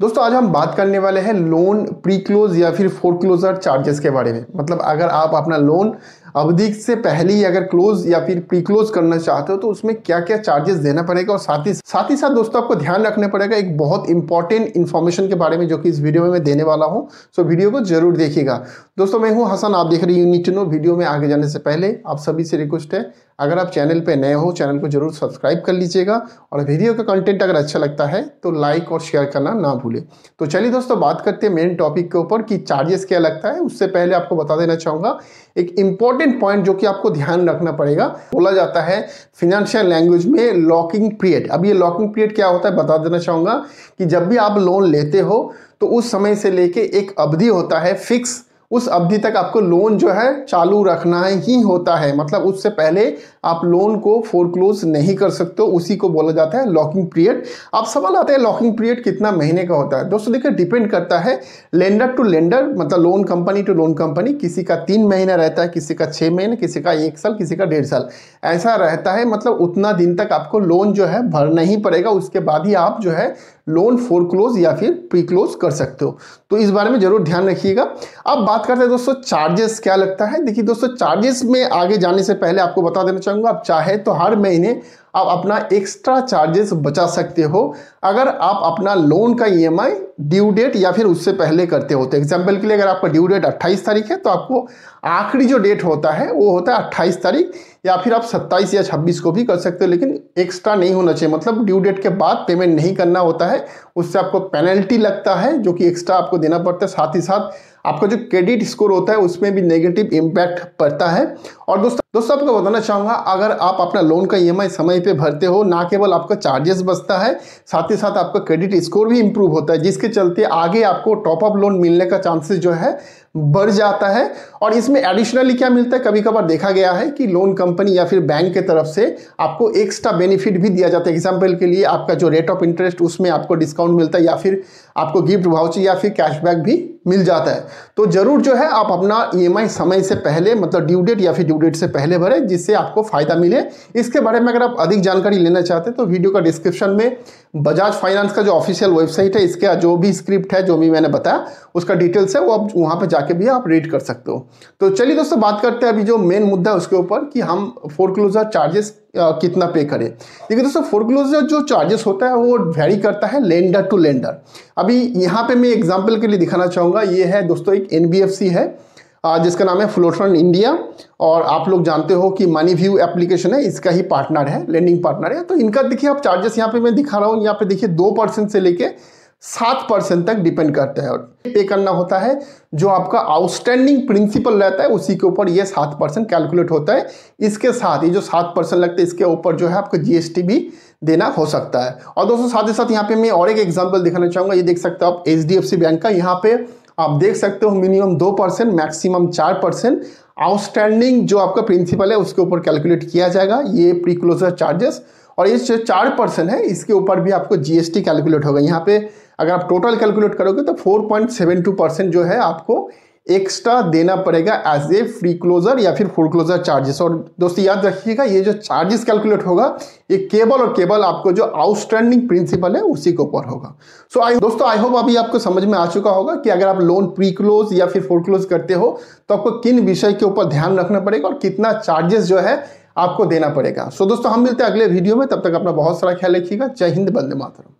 दोस्तों आज हम बात करने वाले हैं लोन प्री क्लोज या फिर फोर क्लोजर चार्जेस के बारे में मतलब अगर आप अपना लोन अवधि से पहले ही अगर क्लोज या फिर प्री क्लोज करना चाहते हो तो उसमें क्या क्या चार्जेस देना पड़ेगा और साथ ही साथ ही साथ दोस्तों आपको ध्यान रखना पड़ेगा एक बहुत इंपॉर्टेंट इन्फॉर्मेशन के बारे में जो कि इस वीडियो में मैं देने वाला हूँ सो वीडियो को जरूर देखिएगा दोस्तों मैं हूँ हसन आप देख रहे यूनिट टू नो वीडियो में आगे जाने से पहले आप सभी से रिक्वेस्ट है अगर आप चैनल पर नए हो चैनल को जरूर सब्सक्राइब कर लीजिएगा और वीडियो का कंटेंट अगर अच्छा लगता है तो लाइक और शेयर करना ना भूलें तो चलिए दोस्तों बात करते हैं मेन टॉपिक के ऊपर कि चार्जेस क्या लगता है उससे पहले आपको बता देना चाहूँगा एक इंपॉर्टेंट पॉइंट जो कि आपको ध्यान रखना पड़ेगा बोला जाता है फिनेंशियल लैंग्वेज में लॉकिंग पीरियड अब ये लॉकिंग पीरियड क्या होता है बता देना चाहूंगा कि जब भी आप लोन लेते हो तो उस समय से लेके एक अवधि होता है फिक्स उस अवधि तक आपको लोन जो है चालू रखना ही होता है मतलब उससे पहले आप लोन को फोरक्लोज नहीं कर सकते उसी को बोला जाता है लॉकिंग पीरियड अब सवाल आता है लॉकिंग पीरियड कितना महीने का होता है दोस्तों देखिए डिपेंड करता है लेंडर टू लेंडर मतलब loan company to loan company किसी का तीन महीना रहता है किसी का छः महीने किसी का एक साल किसी का डेढ़ साल ऐसा रहता है मतलब उतना दिन तक आपको लोन जो है भरना ही पड़ेगा उसके बाद ही आप जो है लोन फोर क्लोज या फिर प्री क्लोज कर सकते हो तो इस बारे में जरूर ध्यान रखिएगा अब बात करते हैं दोस्तों चार्जेस क्या लगता है देखिए दोस्तों चार्जेस में आगे जाने से पहले आपको बता देना चाहूँगा आप चाहे तो हर महीने आप अपना एक्स्ट्रा चार्जेस बचा सकते हो अगर आप अपना लोन का ई ड्यू डेट या फिर उससे पहले करते होते हैं एग्जाम्पल के लिए अगर आपका ड्यू डेट 28 तारीख है तो आपको आखिरी जो डेट होता है वो होता है 28 तारीख या फिर आप 27 या 26 को भी कर सकते हो लेकिन एक्स्ट्रा नहीं होना चाहिए मतलब ड्यू डेट के बाद पेमेंट नहीं करना होता है उससे आपको पेनल्टी लगता है जो कि एक्स्ट्रा आपको देना पड़ता है साथ ही साथ आपका जो क्रेडिट स्कोर होता है उसमें भी नेगेटिव इम्पैक्ट पड़ता है और दोस्तों दोस्तों आपको बताना चाहूँगा अगर आप अपना लोन का ई e समय पे भरते हो ना केवल आपका चार्जेस बचता है साथ ही साथ आपका क्रेडिट स्कोर भी इम्प्रूव होता है जिसके चलते आगे आपको टॉपअप लोन मिलने का चांसेस जो है बढ़ जाता है और इसमें एडिशनली क्या मिलता है कभी कभार देखा गया है कि लोन कंपनी या फिर बैंक के तरफ से आपको एक्स्ट्रा बेनिफिट भी दिया जाता है एग्जाम्पल के लिए आपका जो रेट ऑफ इंटरेस्ट उसमें आपको डिस्काउंट मिलता है या फिर आपको गिफ्ट भाउच या फिर कैशबैक भी मिल जाता है तो ज़रूर जो है आप अपना ई e समय से पहले मतलब ड्यू डेट या फिर ड्यू डेट से पहले भरें जिससे आपको फ़ायदा मिले इसके बारे में अगर आप अधिक जानकारी लेना चाहते हैं तो वीडियो का डिस्क्रिप्शन में बजाज फाइनेंस का जो ऑफिशियल वेबसाइट है इसका जो भी स्क्रिप्ट है जो भी मैंने बताया उसका डिटेल्स है वो आप वहाँ पर जाके भी आप रीड कर सकते हो तो चलिए दोस्तों बात करते हैं अभी जो मेन मुद्दा है उसके ऊपर कि हम फोर चार्जेस कितना पे करें देखिए दोस्तों फोरक्लोजर जो चार्जेस होता है वो वेरी करता है लेंडर टू लेंडर अभी यहाँ पे मैं एग्जांपल के लिए दिखाना चाहूँगा ये है दोस्तों एक एन है जिसका नाम है फ्लोटन इंडिया और आप लोग जानते हो कि मनी व्यू एप्लीकेशन है इसका ही पार्टनर है लेंडिंग पार्टनर है तो इनका देखिए आप चार्जेस यहाँ पे मैं दिखा रहा हूँ यहाँ पे देखिए दो परसेंट से लेके सात परसेंट तक डिपेंड करता है और पे करना होता है जो आपका आउटस्टैंडिंग प्रिंसिपल रहता है उसी के ऊपर ये सात परसेंट कैलकुलेट होता है इसके साथ ये जो सात परसेंट लगता है इसके ऊपर जो है आपको जीएसटी भी देना हो सकता है और दोस्तों साथ ही साथ यहाँ पे मैं और एक एग्जाम्पल दिखाना चाहूँगा ये देख सकते हो आप एच बैंक का यहाँ पे आप देख सकते हो मिनिमम दो परसेंट मैक्सिमम चार परसेंट आउटस्टैंडिंग जो आपका प्रिंसिपल है उसके ऊपर कैलकुलेट किया जाएगा ये प्रीक्लोजर चार्जेस और ये जो चार है इसके ऊपर भी आपको जीएसटी कैलकुलेट होगा यहाँ पे अगर आप टोटल कैलकुलेट करोगे तो 4.72 परसेंट जो है आपको एक्स्ट्रा देना पड़ेगा एज ए फ्री क्लोजर या फिर फुल क्लोजर चार्जेस और दोस्तों याद रखिएगा ये जो चार्जेस कैलकुलेट होगा ये केबल और केबल आपको जो आउटस्टैंडिंग प्रिंसिपल है उसी के ऊपर होगा सो so, आई दोस्तों आई होप अभी आपको समझ में आ चुका होगा कि अगर आप लोन प्री क्लोज या फिर फुल क्लोज करते हो तो आपको किन विषय के ऊपर ध्यान रखना पड़ेगा और कितना चार्जेस जो है आपको देना पड़ेगा सो so, दोस्तों हम मिलते हैं अगले वीडियो में तब तक अपना बहुत सारा ख्याल रखिएगा जय हिंद बंदे मातरम